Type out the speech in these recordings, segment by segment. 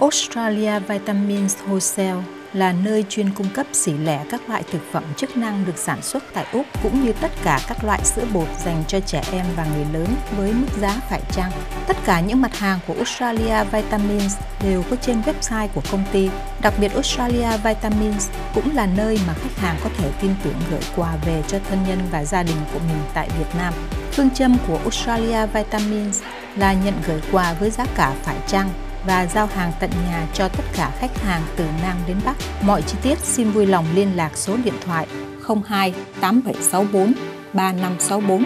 Australia Vitamins Wholesale là nơi chuyên cung cấp xỉ lẻ các loại thực phẩm chức năng được sản xuất tại Úc cũng như tất cả các loại sữa bột dành cho trẻ em và người lớn với mức giá phải chăng. Tất cả những mặt hàng của Australia Vitamins đều có trên website của công ty. Đặc biệt Australia Vitamins cũng là nơi mà khách hàng có thể tin tưởng gửi quà về cho thân nhân và gia đình của mình tại Việt Nam. Phương châm của Australia Vitamins là nhận gửi quà với giá cả phải chăng và giao hàng tận nhà cho tất cả khách hàng từ Nam đến Bắc. Mọi chi tiết xin vui lòng liên lạc số điện thoại 02 8764 3564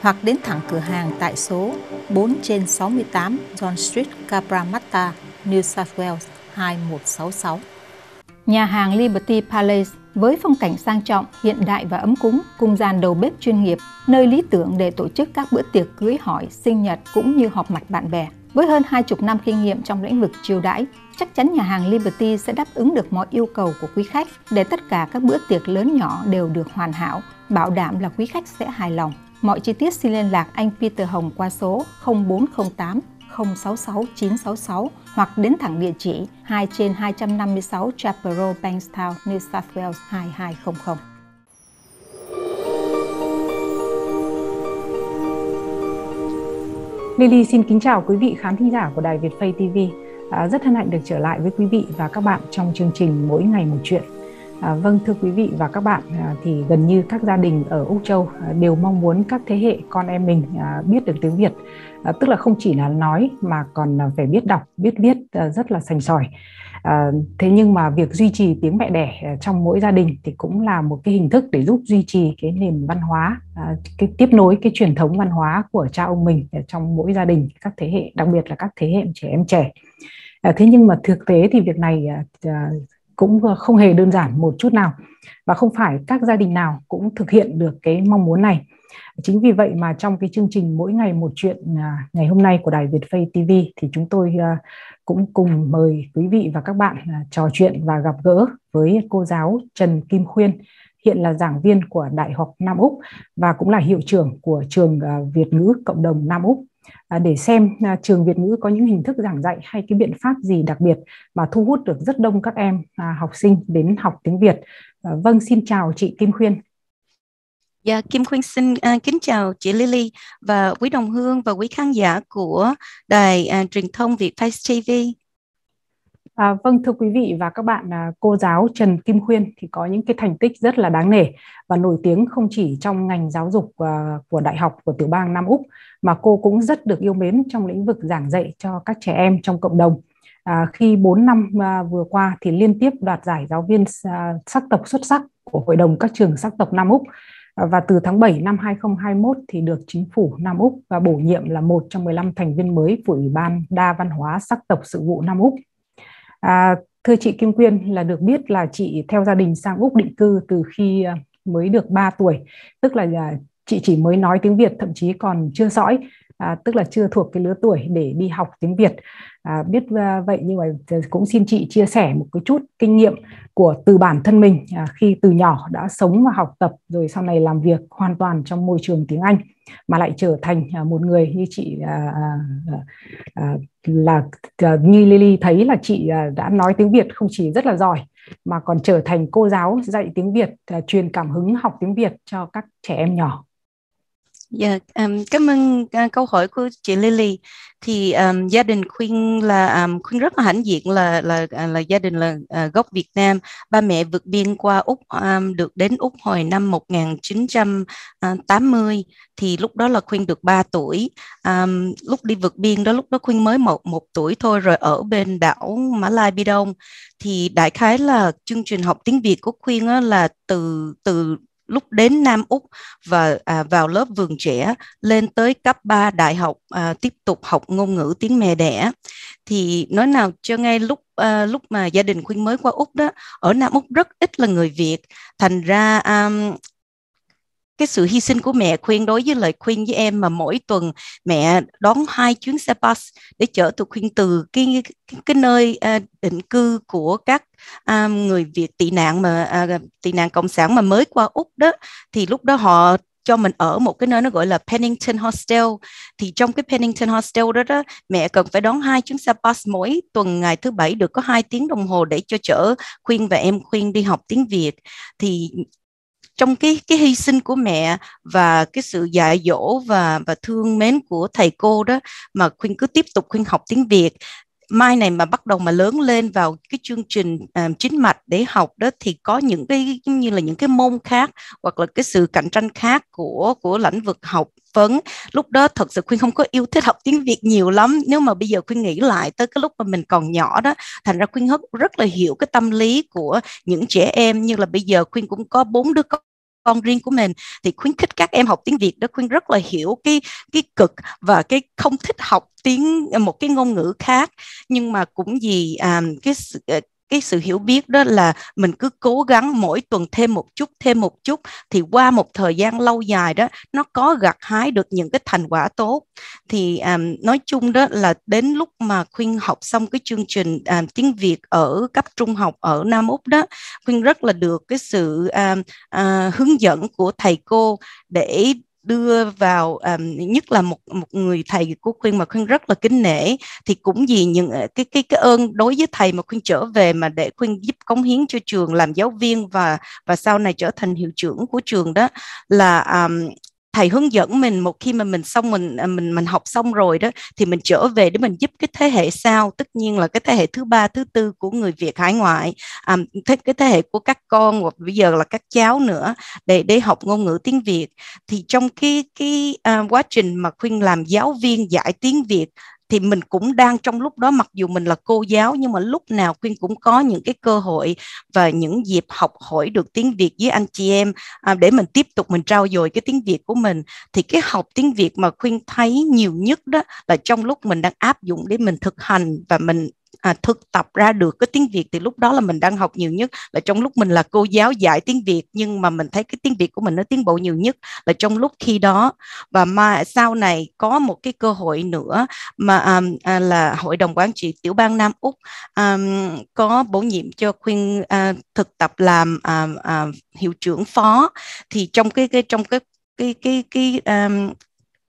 hoặc đến thẳng cửa hàng tại số 4 trên 68 John Street, Cabramatta, New South Wales 2166. Nhà hàng Liberty Palace với phong cảnh sang trọng, hiện đại và ấm cúng, cùng dàn đầu bếp chuyên nghiệp, nơi lý tưởng để tổ chức các bữa tiệc cưới hỏi, sinh nhật cũng như họp mặt bạn bè. Với hơn 20 năm kinh nghiệm trong lĩnh vực chiêu đãi, chắc chắn nhà hàng Liberty sẽ đáp ứng được mọi yêu cầu của quý khách để tất cả các bữa tiệc lớn nhỏ đều được hoàn hảo, bảo đảm là quý khách sẽ hài lòng. Mọi chi tiết xin liên lạc anh Peter Hồng qua số 0408 066 966 hoặc đến thẳng địa chỉ 2 trên 256 Chapel Road, Bankstown, New South Wales 2200. Lily xin kính chào quý vị khán thính giả của Đài Việt Phay TV. À, rất hân hạnh được trở lại với quý vị và các bạn trong chương trình Mỗi ngày một chuyện À, vâng thưa quý vị và các bạn à, thì gần như các gia đình ở Úc Châu à, đều mong muốn các thế hệ con em mình à, biết được tiếng Việt à, tức là không chỉ là nói mà còn phải biết đọc biết viết à, rất là sành sỏi à, thế nhưng mà việc duy trì tiếng mẹ đẻ à, trong mỗi gia đình thì cũng là một cái hình thức để giúp duy trì cái nền văn hóa à, cái tiếp nối cái truyền thống văn hóa của cha ông mình à, trong mỗi gia đình các thế hệ đặc biệt là các thế hệ trẻ em trẻ à, thế nhưng mà thực tế thì việc này à, à cũng ờ, không hề đơn giản một chút nào và không phải các gia đình nào cũng thực hiện được cái mong muốn này. Chính vì vậy mà trong cái chương trình mỗi ngày một chuyện à, ngày hôm nay của Đài Việt Phây TV thì chúng tôi ờ, cũng cùng mời quý vị và các bạn à, trò chuyện và gặp gỡ với cô giáo Trần Kim Khuyên, hiện là giảng viên của Đại học Nam Úc và cũng là hiệu trưởng của trường ờ, Việt ngữ cộng đồng Nam Úc. À, để xem à, trường Việt ngữ có những hình thức giảng dạy hay cái biện pháp gì đặc biệt mà thu hút được rất đông các em à, học sinh đến học tiếng Việt. Vâng, xin chào chị Kim Khuyên. Dạ, Kim Khuyên xin kính chào chị Lily và quý đồng hương và quý khán giả của đài truyền thông Việt Face TV. À, vâng thưa quý vị và các bạn, à, cô giáo Trần Kim Khuyên thì có những cái thành tích rất là đáng nể và nổi tiếng không chỉ trong ngành giáo dục à, của đại học của tiểu bang Nam Úc mà cô cũng rất được yêu mến trong lĩnh vực giảng dạy cho các trẻ em trong cộng đồng. À, khi 4 năm à, vừa qua thì liên tiếp đoạt giải giáo viên sắc tộc xuất sắc của Hội đồng các trường sắc tộc Nam Úc và từ tháng 7 năm 2021 thì được chính phủ Nam Úc và bổ nhiệm là một trong 15 thành viên mới của Ủy ban đa văn hóa sắc tộc sự vụ Nam Úc À, thưa chị Kim Quyên là được biết là chị theo gia đình sang Úc định cư từ khi à, mới được 3 tuổi, tức là à, chị chỉ mới nói tiếng Việt thậm chí còn chưa sõi, à, tức là chưa thuộc cái lứa tuổi để đi học tiếng Việt. À, biết à, vậy nhưng mà cũng xin chị chia sẻ một cái chút kinh nghiệm của từ bản thân mình à, khi từ nhỏ đã sống và học tập rồi sau này làm việc hoàn toàn trong môi trường tiếng Anh mà lại trở thành à, một người như chị à, à, à là như Lily thấy là chị đã nói tiếng Việt không chỉ rất là giỏi mà còn trở thành cô giáo dạy tiếng Việt truyền cảm hứng học tiếng Việt cho các trẻ em nhỏ Yeah, dạ, um, cảm ơn uh, câu hỏi của chị Lily. Thì um, gia đình Khuyên là um, Khuyên rất là hãnh diện là là à, là gia đình là uh, gốc Việt Nam. Ba mẹ vượt biên qua Úc um, được đến Úc hồi năm 1980 thì lúc đó là Khuyên được 3 tuổi. Um, lúc đi vượt biên đó lúc đó Khuyên mới một một tuổi thôi rồi ở bên đảo Mã Lai Bi Đông thì đại khái là chương trình học tiếng Việt của Khuyên là từ từ lúc đến Nam Úc và à, vào lớp vườn trẻ lên tới cấp 3 đại học à, tiếp tục học ngôn ngữ tiếng mẹ đẻ thì nói nào cho ngay lúc à, lúc mà gia đình khuyên mới qua Úc đó ở Nam Úc rất ít là người Việt thành ra à, cái sự hy sinh của mẹ khuyên đối với lời khuyên với em mà mỗi tuần mẹ đón hai chuyến xe bus để chở tụi khuyên từ cái cái, cái nơi à, định cư của các à, người Việt tị nạn mà à, tị nạn cộng sản mà mới qua Úc đó thì lúc đó họ cho mình ở một cái nơi nó gọi là Pennington Hostel thì trong cái Pennington Hostel đó đó mẹ cần phải đón hai chuyến xe bus mỗi tuần ngày thứ bảy được có hai tiếng đồng hồ để cho chở khuyên và em khuyên đi học tiếng Việt thì trong cái cái hy sinh của mẹ và cái sự dạy dỗ và và thương mến của thầy cô đó mà khuyên cứ tiếp tục khuyên học tiếng Việt mai này mà bắt đầu mà lớn lên vào cái chương trình um, chính mạch để học đó thì có những cái như là những cái môn khác hoặc là cái sự cạnh tranh khác của của lĩnh vực học vấn lúc đó thật sự khuyên không có yêu thích học tiếng việt nhiều lắm nếu mà bây giờ khuyên nghĩ lại tới cái lúc mà mình còn nhỏ đó thành ra khuyên rất rất là hiểu cái tâm lý của những trẻ em như là bây giờ khuyên cũng có bốn đứa con con riêng của mình thì khuyến khích các em học tiếng Việt đó khuyên rất là hiểu cái cái cực và cái không thích học tiếng một cái ngôn ngữ khác nhưng mà cũng vì um, cái à, cái sự hiểu biết đó là mình cứ cố gắng mỗi tuần thêm một chút thêm một chút thì qua một thời gian lâu dài đó nó có gặt hái được những cái thành quả tốt thì um, nói chung đó là đến lúc mà khuyên học xong cái chương trình um, tiếng việt ở cấp trung học ở nam úc đó khuyên rất là được cái sự um, uh, hướng dẫn của thầy cô để đưa vào um, nhất là một một người thầy của khuyên mà khuyên rất là kính nể thì cũng vì những ờ, cái cái cái ơn đối với thầy mà khuyên trở về mà để khuyên giúp cống hiến cho trường làm giáo viên và và sau này trở thành hiệu trưởng của trường đó là um, thầy hướng dẫn mình một khi mà mình xong mình à, mình mình học xong rồi đó thì mình trở về để mình giúp cái thế hệ sau tất nhiên là cái thế hệ thứ ba thứ tư của người Việt hải ngoại à, thế, cái thế hệ của các con hoặc bây giờ là các cháu nữa để để học ngôn ngữ tiếng Việt thì trong cái cái uh, quá trình mà khuyên làm giáo viên dạy tiếng Việt thì mình cũng đang trong lúc đó mặc dù mình là cô giáo nhưng mà lúc nào quyên cũng có những cái cơ hội và những dịp học hỏi được tiếng việt với anh chị em à, để mình tiếp tục mình trao dồi cái tiếng việt của mình thì cái học tiếng việt mà quyên thấy nhiều nhất đó là trong lúc mình đang áp dụng để mình thực hành và mình à, thực tập ra được cái tiếng Việt thì lúc đó là mình đang học nhiều nhất là trong lúc mình là cô giáo dạy tiếng Việt nhưng mà mình thấy cái tiếng Việt của mình nó tiến bộ nhiều nhất là trong lúc khi đó và mà sau này có một cái cơ hội nữa mà à, à, là hội đồng quản trị tiểu bang Nam Úc à, có bổ nhiệm cho khuyên à, thực tập làm à, à, hiệu trưởng phó thì trong cái, cái trong cái cái cái cái um,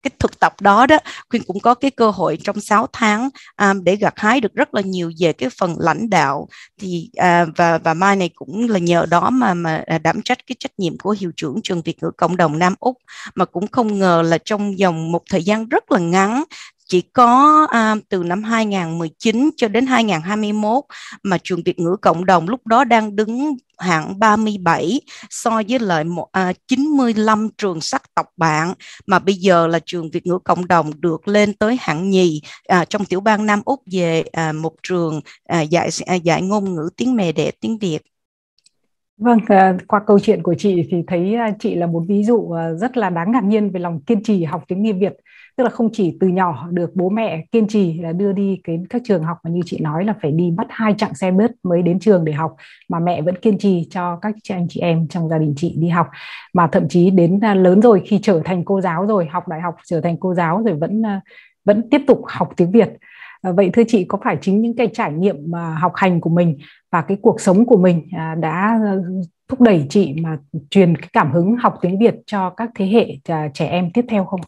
cái thực tập đó đó khuyên cũng có cái cơ hội trong 6 tháng um, để gặt hái được rất là nhiều về cái phần lãnh đạo thì uh, và và mai này cũng là nhờ đó mà mà à, đảm trách cái trách nhiệm của hiệu trưởng trường Việt ngữ cộng đồng Nam Úc mà cũng không ngờ là trong vòng một thời gian rất là ngắn chỉ có à, từ năm 2019 cho đến 2021 mà trường Việt ngữ cộng đồng lúc đó đang đứng hạng 37 so với lại à, 95 trường sắc tộc bạn mà bây giờ là trường Việt ngữ cộng đồng được lên tới hạng nhì à, trong tiểu bang Nam Úc về à, một trường à, dạy à, dạy ngôn ngữ tiếng mẹ đẻ tiếng Việt Vâng, ờ, qua câu chuyện của chị thì thấy ờ, chị là một ví dụ ờ, rất là đáng ngạc nhiên về lòng kiên trì học tiếng Việt Việt. Tức là không chỉ từ nhỏ được bố mẹ kiên trì là đưa đi cái các trường học mà như chị nói là phải đi bắt hai chặng xe bus mới đến trường để học mà mẹ vẫn kiên trì cho các chị anh chị em trong gia đình chị đi học mà thậm chí đến lớn rồi khi trở thành cô giáo rồi học đại học trở thành cô giáo rồi vẫn vẫn tiếp tục học tiếng Việt Ờ, vậy thưa chị có phải chính những cái trải nghiệm à, học hành của mình và cái cuộc sống của mình à, đã ờ, thúc đẩy chị mà truyền cái cảm hứng học tiếng Việt cho các thế hệ à, trẻ em tiếp theo không?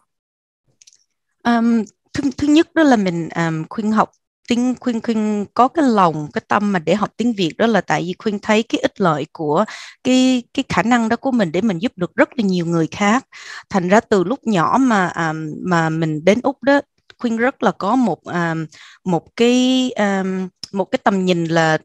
Um, thứ, thứ nhất đó là mình um, khuyên học tiếng khuyên khuyên có cái lòng cái tâm mà để học tiếng việt đó là tại vì khuyên thấy cái ích lợi của cái cái khả năng đó của mình để mình giúp được rất là nhiều người khác thành ra từ lúc nhỏ mà mà mình đến úc đó khuyên rất là có một um, một cái um, một cái tầm nhìn là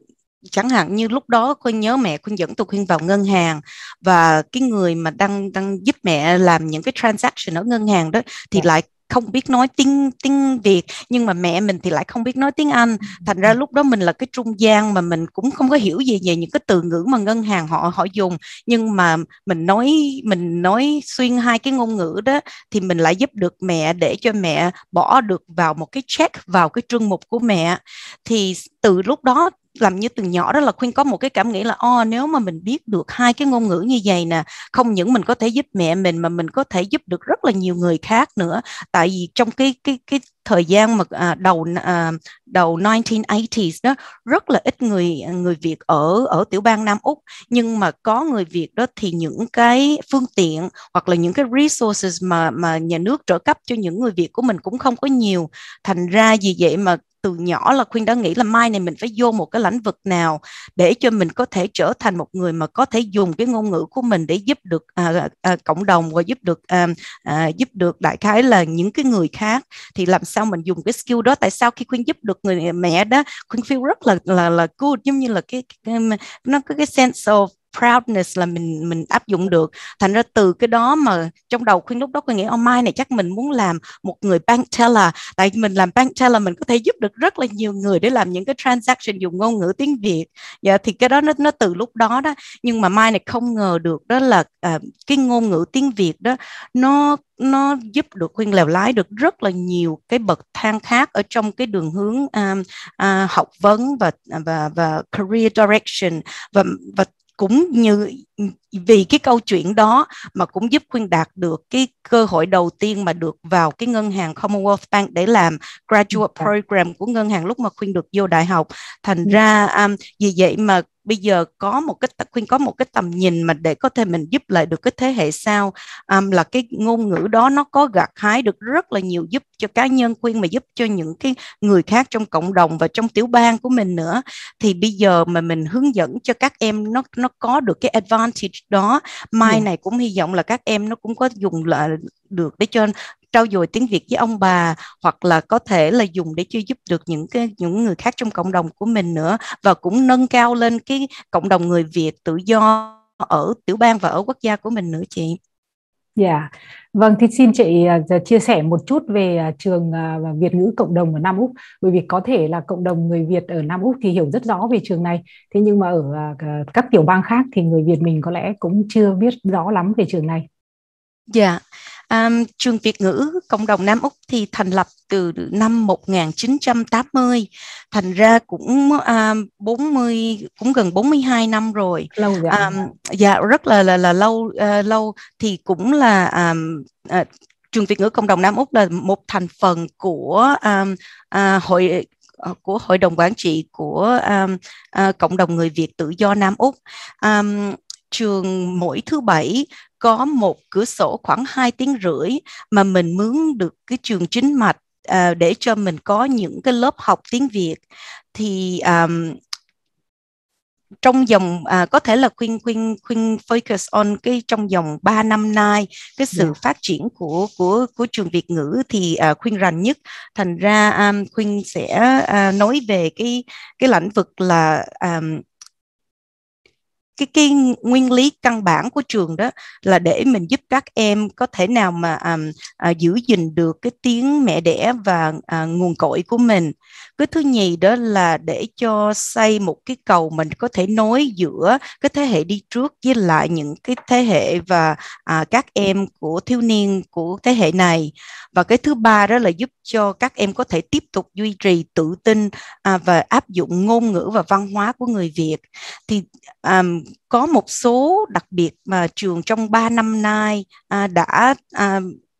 chẳng hạn như lúc đó Quyên nhớ mẹ Quyên dẫn tụi Quyên vào ngân hàng và cái người mà đang đang giúp mẹ làm những cái transaction ở ngân hàng đó thì yeah. Dạ. lại không biết nói tiếng tiếng Việt nhưng mà mẹ mình thì lại không biết nói tiếng Anh ừ. thành ra lúc đó mình là cái trung gian mà mình cũng không có hiểu gì về những cái từ ngữ mà ngân hàng họ họ dùng nhưng mà mình nói mình nói xuyên hai cái ngôn ngữ đó thì mình lại giúp được mẹ để cho mẹ bỏ được vào một cái check vào cái chương mục của mẹ thì từ lúc đó làm như từ nhỏ đó là khuyên có một cái cảm nghĩ là o ờ, nếu mà mình biết được hai cái ngôn ngữ như vậy nè không những mình có thể giúp mẹ mình mà mình có thể giúp được rất là nhiều người khác nữa tại vì trong cái cái cái thời gian mà à, đầu à, đầu 1980s đó rất là ít người người Việt ở ở tiểu bang Nam Úc nhưng mà có người Việt đó thì những cái phương tiện hoặc là những cái resources mà mà nhà nước trợ cấp cho những người Việt của mình cũng không có nhiều thành ra vì vậy mà từ nhỏ là khuyên đã nghĩ là mai này mình phải vô một cái lĩnh vực nào để cho mình có thể trở thành một người mà có thể dùng cái ngôn ngữ của mình để giúp được à, à, cộng đồng và giúp được à, à, giúp được đại khái là những cái người khác thì làm sao sao mình dùng cái skill đó tại sao khi khuyên giúp được người mẹ đó khuyên feel rất là là là good giống như là cái, cái nó có cái sense of proudness là mình mình áp dụng được thành ra từ cái đó mà trong đầu khuyên lúc đó tôi nghĩ ông mai này chắc mình muốn làm một người bank teller tại mình làm bank teller mình có thể giúp được rất là nhiều người để làm những cái transaction dùng ngôn ngữ tiếng việt dạ, thì cái đó nó nó từ lúc đó đó nhưng mà mai này không ngờ được đó là uh, cái ngôn ngữ tiếng việt đó nó nó giúp được khuyên lèo lái được rất là nhiều cái bậc thang khác ở trong cái đường hướng um, uh, học vấn và và và career direction và và cũng như vì cái câu chuyện đó mà cũng giúp khuyên đạt được cái cơ hội đầu tiên mà được vào cái ngân hàng Commonwealth Bank để làm graduate dạ. program của ngân hàng lúc mà khuyên được vô đại học thành dạ. ra um, vì vậy mà bây giờ có một cái khuyên có một cái tầm nhìn mà để có thể mình giúp lại được cái thế hệ sau um, là cái ngôn ngữ đó nó có gặt hái được rất là nhiều giúp cho cá nhân khuyên mà giúp cho những cái người khác trong cộng đồng và trong tiểu bang của mình nữa thì bây giờ mà mình hướng dẫn cho các em nó nó có được cái advantage advantage đó mai dạ. này cũng hy vọng là các em nó cũng có dùng lại được để cho trao dồi tiếng Việt với ông bà hoặc là có thể là dùng để cho giúp được những cái những người khác trong cộng đồng của mình nữa và cũng nâng cao lên cái cộng đồng người Việt tự do ở tiểu bang và ở quốc gia của mình nữa chị. Dạ. Yeah. Vâng, thì xin chị uh, chia sẻ một chút về uh, trường uh, Việt ngữ cộng đồng ở Nam Úc bởi vì có thể là cộng đồng người Việt ở Nam Úc thì hiểu rất rõ về trường này. Thế nhưng mà ở uh, các tiểu bang khác thì người Việt mình có lẽ cũng chưa biết rõ lắm về trường này. Dạ. Yeah. Um, trường Việt ngữ cộng đồng Nam Úc thì thành lập từ năm 1980, thành ra cũng um, ờ, 40 cũng gần 42 năm rồi. Lâu rồi. Um, dạ rất là là là lâu uh, lâu thì cũng là um, uh, trường Việt ngữ cộng đồng Nam Úc là một thành phần của um, uh, hội của hội đồng quản trị của um, uh, cộng đồng người Việt tự do Nam Úc. Um, trường mỗi thứ bảy có một cửa sổ khoảng 2 tiếng rưỡi mà mình mướn được cái trường chính mạch uh, để cho mình có những cái lớp học tiếng Việt thì um, trong vòng à, có thể là khuyên khuyên khuyên focus on cái trong vòng 3 năm nay cái sự yeah. Dạ. phát triển của của của trường Việt ngữ thì à, khuyên rành nhất thành ra um, khuyên sẽ à, nói về cái cái lĩnh vực là um, cái cái nguyên lý căn bản của trường đó là để mình giúp các em có thể nào mà um, à, giữ gìn được cái tiếng mẹ đẻ và à, nguồn cội của mình cái thứ nhì đó là để cho xây một cái cầu mình có thể nối giữa cái thế hệ đi trước với lại những cái thế hệ và à, các em của thiếu niên của thế hệ này và cái thứ ba đó là giúp cho các em có thể tiếp tục duy trì tự tin à, và áp dụng ngôn ngữ và văn hóa của người Việt thì um, có một số đặc biệt mà trường trong 3 năm nay à, đã à,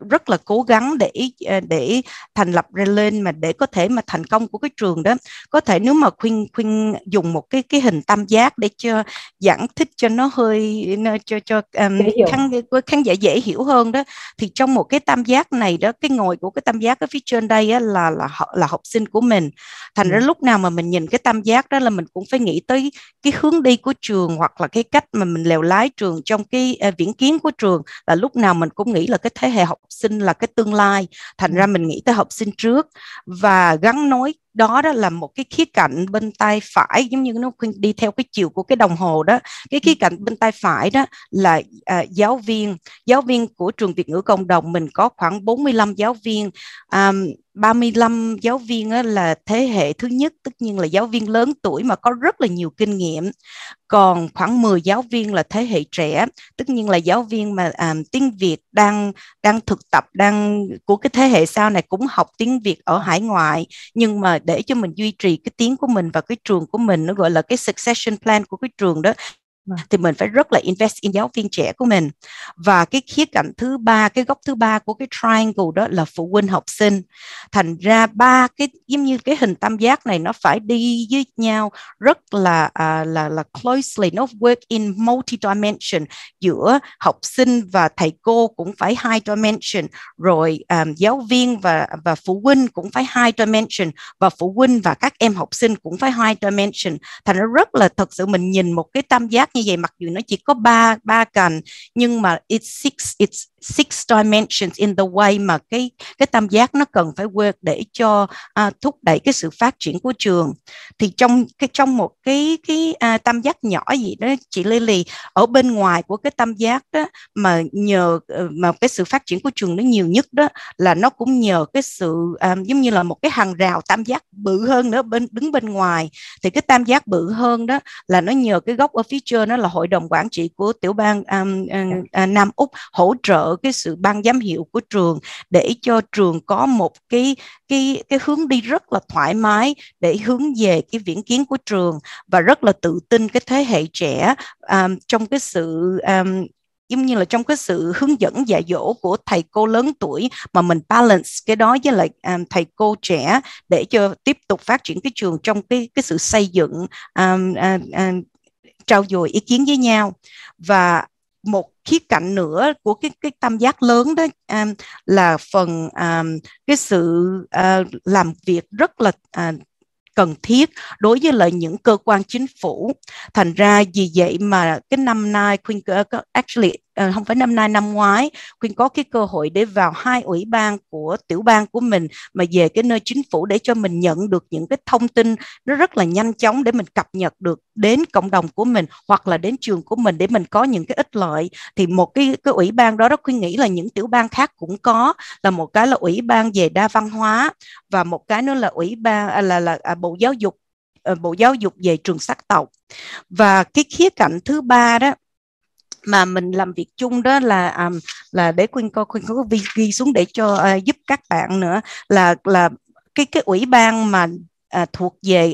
rất là cố gắng để ờ, để thành lập ra lên mà để có thể mà thành công của cái trường đó có thể nếu mà khuyên khuyên dùng một cái cái hình tam giác để cho giảng thích cho nó hơi cho cho um, khán, khán giả dễ hiểu hơn đó thì trong một cái tam giác này đó cái ngồi của cái tam giác ở phía trên đây á, là là là học sinh của mình thành ừ. ra lúc nào mà mình nhìn cái tam giác đó là mình cũng phải nghĩ tới cái hướng đi của trường hoặc là cái cách mà mình lèo lái trường trong cái uh, viễn kiến của trường là lúc nào mình cũng nghĩ là cái thế hệ học sinh là cái tương lai thành ừ. ra mình nghĩ tới học sinh trước và gắn nối đó đó là một cái khía cạnh bên tay phải giống như nó đi theo cái chiều của cái đồng hồ đó cái khía ừ. cạnh bên tay phải đó là à, giáo viên giáo viên của trường Việt ngữ cộng đồng mình có khoảng 45 giáo viên à, 35 giáo viên là thế hệ thứ nhất tất nhiên là giáo viên lớn tuổi mà có rất là nhiều kinh nghiệm còn khoảng 10 giáo viên là thế hệ trẻ tất nhiên là giáo viên mà à, tiếng Việt đang đang thực tập đang của cái thế hệ sau này cũng học tiếng Việt ở hải ngoại nhưng mà để cho mình duy trì cái tiếng của mình và cái trường của mình nó gọi là cái succession plan của cái trường đó Vâng. thì mình phải rất là invest in giáo viên trẻ của mình và cái khía cạnh thứ ba cái góc thứ ba của cái triangle đó là phụ huynh học sinh thành ra ba cái giống như cái hình tam giác này nó phải đi với nhau rất là à, là là closely nó work in multi dimension giữa học sinh và thầy cô cũng phải hai dimension rồi um, giáo viên và và phụ huynh cũng phải hai dimension và phụ huynh và các em học sinh cũng phải hai dimension thành ra rất là thật sự mình nhìn một cái tam giác như như vậy mặc dù nó chỉ có ba ba cành nhưng mà it's six it's six dimensions in the way mà cái cái tam giác nó cần phải work để cho à, thúc đẩy cái sự phát triển của trường thì trong cái trong một cái cái à, tam giác nhỏ gì đó chị Lily ở bên ngoài của cái tam giác đó mà nhờ ờ, mà cái sự phát triển của trường nó nhiều nhất đó là nó cũng nhờ cái sự à, giống như là một cái hàng rào tam giác bự hơn nữa bên đứng bên ngoài thì cái tam giác bự hơn đó là nó nhờ cái góc ở phía trên trưa đó là hội đồng quản trị của tiểu bang um, uh, Nam Úc hỗ trợ cái sự ban giám hiệu của trường để cho trường có một cái cái cái hướng đi rất là thoải mái để hướng về cái viễn kiến của trường và rất là tự tin cái thế hệ trẻ um, trong cái sự um, giống như là trong cái sự hướng dẫn dạy dỗ của thầy cô lớn tuổi mà mình balance cái đó với lại um, thầy cô trẻ để cho tiếp tục phát triển cái trường trong cái cái sự xây dựng um, uh, uh, trao dồi ý kiến với nhau và một khía cạnh nữa của cái cái tam giác lớn đó um, là phần um, cái sự uh, làm việc rất là uh, cần thiết đối với lại những cơ quan chính phủ. Thành ra vì vậy mà cái năm nay Queen ờ, actually À, không phải năm nay năm ngoái khuyên có cái cơ hội để vào hai ủy ban của tiểu bang của mình mà về cái nơi chính phủ để cho mình nhận được những cái thông tin nó rất là nhanh chóng để mình cập nhật được đến cộng đồng của mình hoặc là đến trường của mình để mình có những cái ích lợi thì một cái cái ủy ban đó rất khuyên nghĩ là những tiểu bang khác cũng có là một cái là ủy ban về đa văn hóa và một cái nữa là ủy ban à, là là, là bộ giáo dục à, bộ giáo dục về trường sắc tộc và cái khía cạnh thứ ba đó mà mình làm việc chung đó là um, là để Quyên co Quyên có ghi, ghi xuống để cho uh, giúp các bạn nữa là là cái cái ủy ban mà à, thuộc về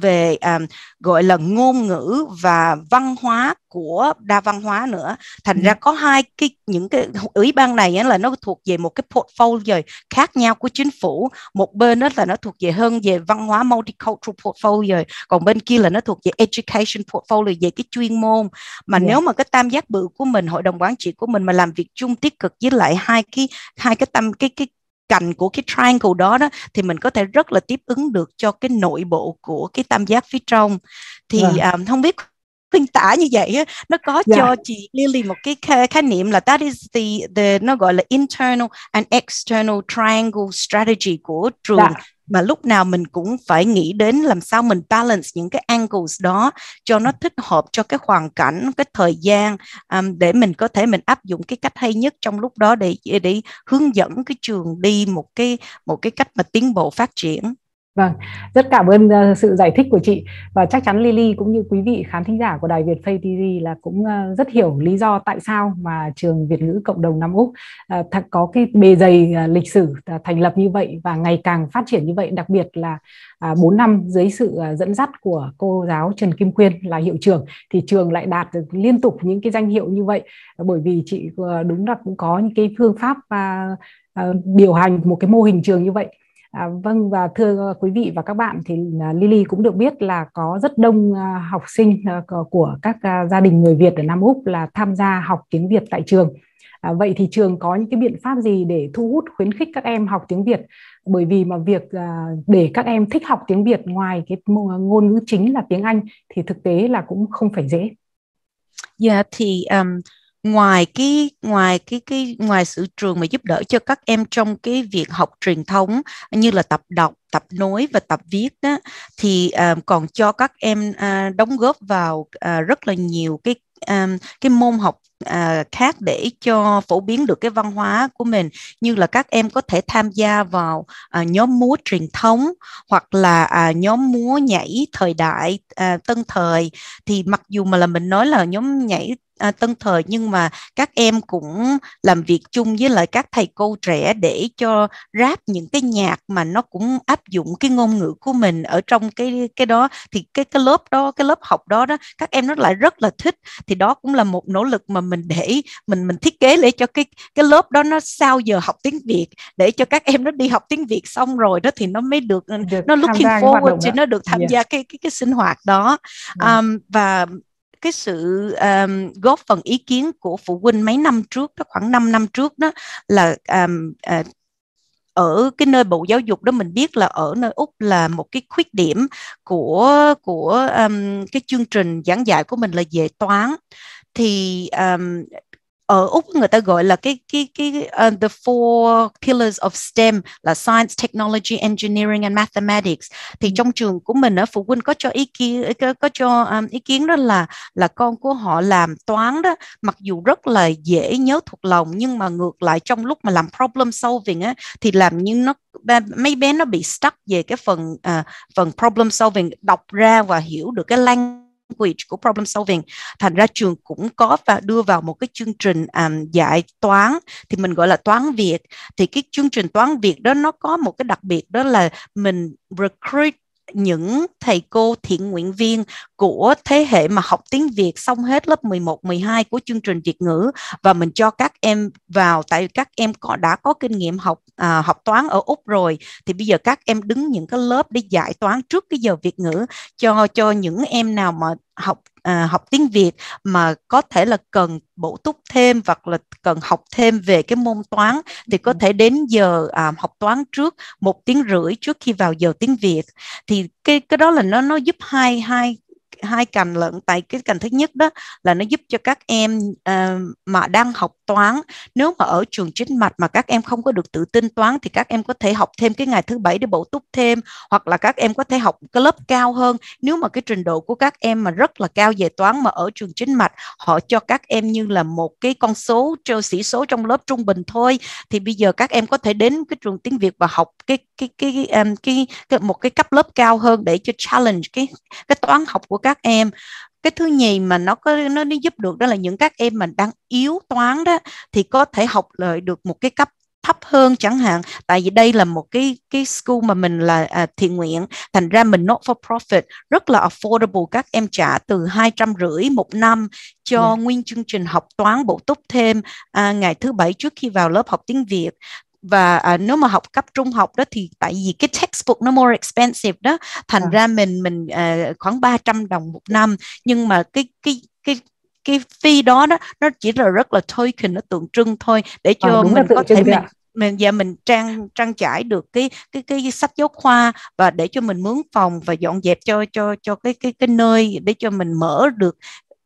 về um, gọi là ngôn ngữ và văn hóa của đa văn hóa nữa thành ừ. ra có hai cái những cái ủy ban này là nó thuộc về một cái portfolio khác nhau của chính phủ một bên đó là nó thuộc về hơn về văn hóa multicultural portfolio còn bên kia là nó thuộc về education portfolio về cái chuyên môn mà yeah. nếu mà cái tam giác bự của mình hội đồng quản trị của mình mà làm việc chung tích cực với lại hai cái hai cái tâm cái cái cạnh của cái triangle đó đó thì mình có thể rất là tiếp ứng được cho cái nội bộ của cái tam giác phía trong thì yeah. Vâng. um, à, không biết khuyên tả như vậy nó có yeah. Dạ. cho chị Lily một cái khái, khái niệm là that is the the nó gọi là internal and external triangle strategy của dạ. trường yeah mà lúc nào mình cũng phải nghĩ đến làm sao mình balance những cái angles đó cho nó thích hợp cho cái hoàn cảnh cái thời gian um, để mình có thể mình áp dụng cái cách hay nhất trong lúc đó để để hướng dẫn cái trường đi một cái một cái cách mà tiến bộ phát triển Vâng, rất cảm ơn ờ, sự giải thích của chị và chắc chắn Lily cũng như quý vị khán thính giả của Đài Việt Face TV là cũng ờ, rất hiểu lý do tại sao mà trường Việt ngữ cộng đồng Nam Úc ờ, thật có cái bề dày lịch sử thành lập như vậy và ngày càng phát triển như vậy, đặc biệt là uh, à, 4 năm dưới sự dẫn dắt của cô giáo Trần Kim Quyên là hiệu trưởng thì trường lại đạt được liên tục những cái danh hiệu như vậy bởi vì chị đúng là cũng có những cái phương pháp uh, điều hành một cái mô hình trường như vậy À, vâng và thưa ờ, quý vị và các bạn thì à, Lily cũng được biết là có rất đông à, học sinh à, của các gia đình người Việt ở Nam Úc là tham gia học tiếng Việt tại trường. À, vậy thì trường có những cái biện pháp gì để thu hút khuyến khích các em học tiếng Việt? Bởi vì mà việc à, để các em thích học tiếng Việt ngoài cái ngôn ngữ chính là tiếng Anh thì thực tế là cũng không phải dễ. Dạ yeah, thì um, ngoài cái ngoài cái cái ngoài sự trường mà giúp đỡ cho các em trong cái việc học truyền thống như là tập đọc tập nối và tập viết đó thì uh, còn cho các em uh, đóng góp vào uh, rất là nhiều cái um, cái môn học à, khác để cho phổ biến được cái văn hóa của mình như là các em có thể tham gia vào à, nhóm múa truyền thống hoặc là à, nhóm múa nhảy thời đại à, tân thời thì mặc dù mà là mình nói là nhóm nhảy à, tân thời nhưng mà các em cũng làm việc chung với lại các thầy cô trẻ để cho ráp những cái nhạc mà nó cũng áp dụng cái ngôn ngữ của mình ở trong cái cái đó thì cái cái lớp đó cái lớp học đó đó các em nó lại rất là thích thì đó cũng là một nỗ lực mà mình để mình mình thiết kế để cho cái cái lớp đó nó sau giờ học tiếng Việt để cho các em nó đi học tiếng Việt xong rồi đó thì nó mới được, được nó looking forward chứ nó được tham yeah. gia cái cái cái sinh hoạt đó um, và cái sự um, góp phần ý kiến của phụ huynh mấy năm trước đó khoảng 5 năm trước đó là um, uh, ở cái nơi bộ giáo dục đó mình biết là ở nơi úc là một cái khuyết điểm của của um, cái chương trình giảng dạy của mình là về toán thì um, ở Úc người ta gọi là cái cái cái uh, the four pillars of STEM là science, technology, engineering and mathematics. Thì ừ. trong trường của mình ở phụ huynh có cho ý kiến có, có cho um, ý kiến đó là là con của họ làm toán đó mặc dù rất là dễ nhớ thuộc lòng nhưng mà ngược lại trong lúc mà làm problem solving á thì làm như nó mấy bé nó bị stuck về cái phần uh, phần problem solving đọc ra và hiểu được cái language language của problem solving thành ra trường cũng có và đưa vào một cái chương trình um, dạy toán thì mình gọi là toán Việt thì cái chương trình toán Việt đó nó có một cái đặc biệt đó là mình recruit những thầy cô thiện nguyện viên của thế hệ mà học tiếng Việt xong hết lớp 11, 12 của chương trình Việt ngữ và mình cho các em vào tại các em có đã có kinh nghiệm học à, học toán ở Úc rồi thì bây giờ các em đứng những cái lớp để dạy toán trước cái giờ Việt ngữ cho cho những em nào mà học À, học tiếng Việt mà có thể là cần bổ túc thêm hoặc là cần học thêm về cái môn toán thì có ừ. thể đến giờ à, học toán trước một tiếng rưỡi trước khi vào giờ tiếng Việt thì cái cái đó là nó nó giúp hai hai hai cành lận tại cái cành thứ nhất đó là nó giúp cho các em uh, mà đang học toán nếu mà ở trường chính mạch mà các em không có được tự tin toán thì các em có thể học thêm cái ngày thứ bảy để bổ túc thêm hoặc là các em có thể học cái lớp cao hơn nếu mà cái trình độ của các em mà rất là cao về toán mà ở trường chính mạch họ cho các em như là một cái con số cho sĩ số trong lớp trung bình thôi thì bây giờ các em có thể đến cái trường tiếng Việt và học cái cái cái cái, cái, cái, cái một cái cấp lớp cao hơn để cho challenge cái cái toán học của các em cái thứ nhì mà nó có nó, nó giúp được đó là những các em mà đang yếu toán đó thì có thể học lợi được một cái cấp thấp hơn chẳng hạn tại vì đây là một cái cái school mà mình là à, thiện nguyện thành ra mình not for profit rất là affordable các em trả từ hai trăm rưỡi một năm cho yeah. Ừ. nguyên chương trình học toán bổ túc thêm à, ngày thứ bảy trước khi vào lớp học tiếng Việt và à, nếu mà học cấp trung học đó thì tại vì cái textbook nó more expensive đó thành à. ra mình mình à, khoảng 300 đồng một năm nhưng mà cái cái cái cái phi đó đó nó chỉ là rất là token nó tượng trưng thôi để ờ, cho à, mình có thể mình mình và dạ, mình trang trang trải được cái cái cái sách giáo khoa và để cho mình mướn phòng và dọn dẹp cho cho cho cái cái cái nơi để cho mình mở được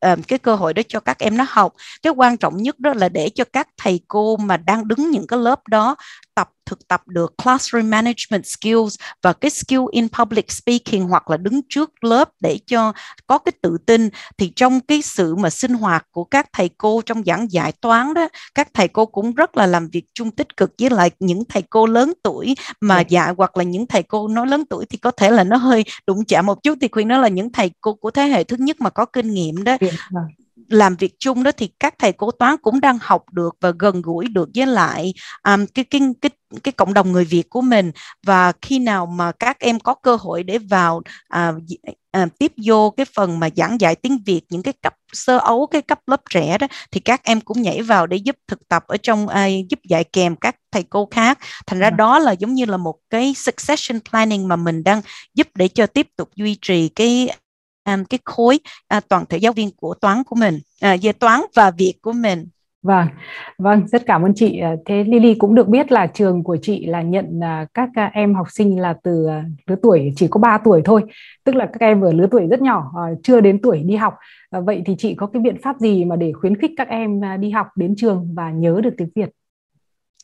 Ờ, cái cơ hội đó cho các em nó học cái quan trọng nhất đó là để cho các thầy cô mà đang đứng những cái lớp đó tập thực tập được classroom management skills và cái skill in public speaking hoặc là đứng trước lớp để cho có cái tự tin thì trong cái sự mà sinh hoạt của các thầy cô trong giảng dạy toán đó các thầy cô cũng rất là làm việc chung tích cực với lại những thầy cô lớn tuổi mà dạy dạ, hoặc là những thầy cô nó lớn tuổi thì có thể là nó hơi đụng chạm một chút thì khuyên nó là những thầy cô của thế hệ thứ nhất mà có kinh nghiệm đó dạ, vâng làm việc chung đó thì các thầy cô toán cũng đang học được và gần gũi được với lại um, cái, cái cái cái cộng đồng người Việt của mình và khi nào mà các em có cơ hội để vào uh, à, tiếp vô cái phần mà giảng dạy tiếng Việt những cái cấp sơ ấu cái cấp lớp trẻ đó thì các em cũng nhảy vào để giúp thực tập ở trong à, giúp dạy kèm các thầy cô khác thành ra vâng. đó là giống như là một cái succession planning mà mình đang giúp để cho tiếp tục duy trì cái um, cái khối uh, toàn thể giáo viên của toán của mình uh, à, về toán và việt của mình Vâng, vâng, rất cảm ơn chị. À, thế Lily cũng được biết là trường của chị là nhận các em học sinh là từ lứa tuổi chỉ có 3 tuổi thôi, tức là các em ở lứa tuổi rất nhỏ, chưa đến tuổi đi học. Vậy thì chị có cái biện pháp gì mà để khuyến khích các em đi học đến trường và nhớ được tiếng Việt? Yeah.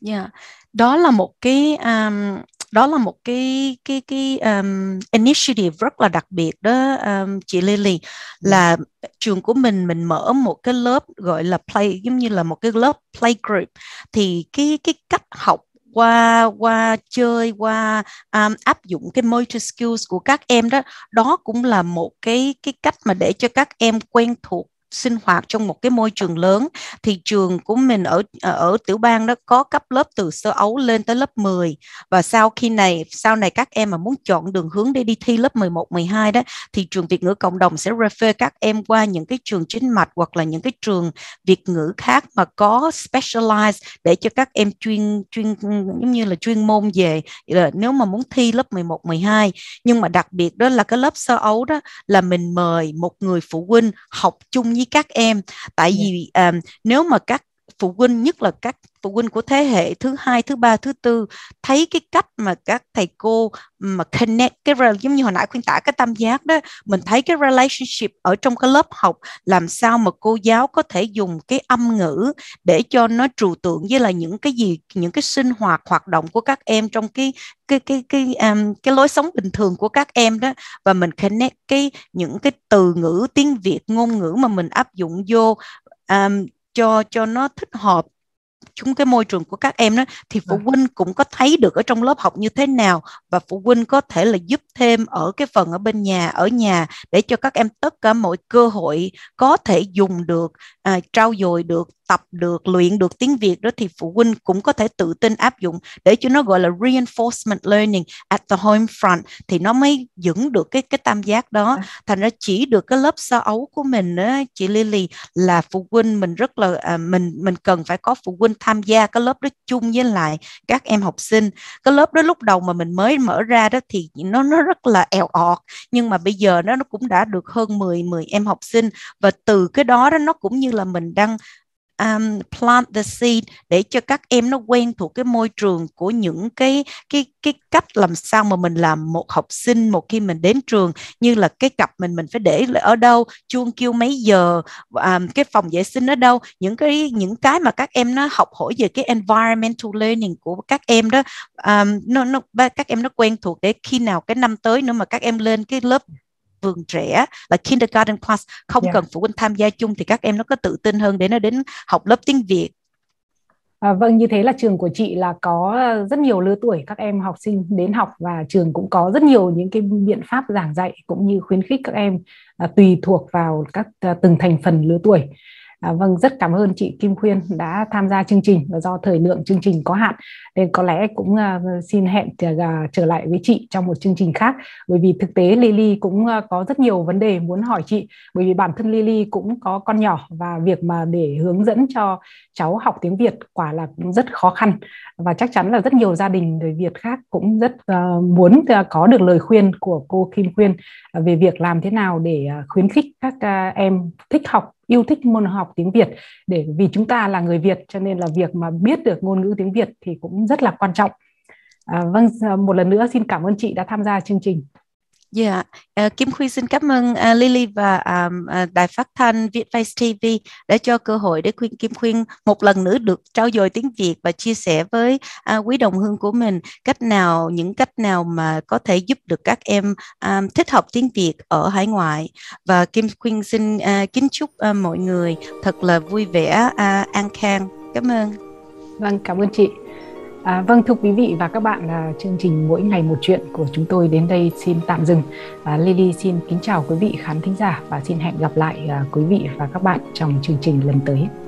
Dạ, đó là một cái um, đó là một cái cái cái um, initiative rất là đặc biệt đó um, chị Lily ừ. là trường của mình mình mở một cái lớp gọi là play giống như là một cái lớp play group thì cái cái cách học qua qua chơi qua um, áp dụng cái motor skills của các em đó đó cũng là một cái cái cách mà để cho các em quen thuộc sinh hoạt trong một cái môi trường lớn thì trường của mình ở ờ, ở tiểu bang đó có cấp lớp từ sơ ấu lên tới lớp 10 và sau khi này sau này các em mà muốn chọn đường hướng để đi thi lớp 11 12 đó thì trường Việt ngữ cộng đồng sẽ refer các em qua những cái trường chính mạch hoặc là những cái trường Việt ngữ khác mà có specialized để cho các em chuyên chuyên giống như là chuyên môn về là ờ, nếu mà muốn thi lớp 11 12 nhưng mà đặc biệt đó là cái lớp sơ ấu đó là mình mời một người phụ huynh học chung với các em tại dạ. vì um, nếu mà các phụ huynh nhất là các phụ huynh của thế hệ thứ hai thứ ba thứ tư thấy cái cách mà các thầy cô mà connect cái giống như hồi nãy khuyên tả cái tam giác đó mình thấy cái relationship ở trong cái lớp học làm sao mà cô giáo có thể dùng cái âm ngữ để cho nó trừu tượng với là những cái gì những cái sinh hoạt hoạt động của các em trong cái cái cái cái um, cái lối sống bình thường của các em đó và mình connect cái những cái từ ngữ tiếng Việt ngôn ngữ mà mình áp dụng vô um, cho cho nó thích hợp chúng cái môi trường của các em đó thì phụ vâng. huynh cũng có thấy được ở trong lớp học như thế nào và phụ huynh có thể là giúp thêm ở cái phần ở bên nhà ở nhà để cho các em tất cả mọi cơ hội có thể dùng được à, trau dồi được tập được luyện được tiếng Việt đó thì phụ huynh cũng có thể tự tin áp dụng để cho nó gọi là reinforcement learning at the home front thì nó mới dựng được cái cái tam giác đó vâng. thành ra chỉ được cái lớp sơ ấu của mình đó, chị Lily là phụ huynh mình rất là à, mình mình cần phải có phụ huynh huynh tham gia cái lớp đó chung với lại các em học sinh cái lớp đó lúc đầu mà mình mới mở ra đó thì nó nó rất là eo ọt nhưng mà bây giờ nó nó cũng đã được hơn 10 10 em học sinh và từ cái đó đó nó cũng như là mình đang um, plant the seed để cho các em nó quen thuộc cái môi trường của những cái cái cái cách làm sao mà mình làm một học sinh một khi mình đến trường như là cái cặp mình mình phải để ở đâu chuông kêu mấy giờ um, cái phòng vệ sinh ở đâu những cái những cái mà các em nó học hỏi về cái environmental learning của các em đó um, nó, nó các em nó quen thuộc để khi nào cái năm tới nữa mà các em lên cái lớp vườn trẻ là kindergarten class không yeah. Dạ. cần phụ huynh tham gia chung thì các em nó có tự tin hơn để nó đến học lớp tiếng Việt À, vâng như thế là trường của chị là có à, rất nhiều lứa tuổi các em học sinh đến học và trường cũng có rất nhiều những cái biện pháp giảng dạy cũng như khuyến khích các em à, tùy thuộc vào các à, từng thành phần lứa tuổi À, vâng, rất cảm ơn chị Kim Khuyên đã tham gia chương trình và do thời lượng chương trình có hạn nên có lẽ cũng uh, xin hẹn trở, à, uh, trở lại với chị trong một chương trình khác bởi vì thực tế Lily cũng uh, có rất nhiều vấn đề muốn hỏi chị bởi vì bản thân Lily cũng có con nhỏ và việc mà để hướng dẫn cho cháu học tiếng Việt quả là cũng rất khó khăn và chắc chắn là rất nhiều gia đình người Việt khác cũng rất uh, muốn uh, có được lời khuyên của cô Kim Khuyên uh, về việc làm thế nào để uh, khuyến khích các uh, em thích học yêu thích môn học tiếng Việt để vì chúng ta là người Việt cho nên là việc mà biết được ngôn ngữ tiếng Việt thì cũng rất là quan trọng. À, vâng, một lần nữa xin cảm ơn chị đã tham gia chương trình. Dạ, yeah. Ờ, à, Kim Khuy xin cảm ơn à, Lily và à, à, đài phát thanh Vietface TV đã cho cơ hội để khuyên Kim Khuyên một lần nữa được trao dồi tiếng Việt và chia sẻ với à, quý đồng hương của mình cách nào những cách nào mà có thể giúp được các em à, thích học tiếng Việt ở hải ngoại và Kim Khuyên xin à, kính chúc à, mọi người thật là vui vẻ à, an khang. Cảm ơn. Vâng, cảm ơn chị. À, vâng thưa quý vị và các bạn, à, chương trình mỗi ngày một chuyện của chúng tôi đến đây xin tạm dừng. À, Lily xin kính chào quý vị khán thính giả và xin hẹn gặp lại à, quý vị và các bạn trong chương trình lần tới.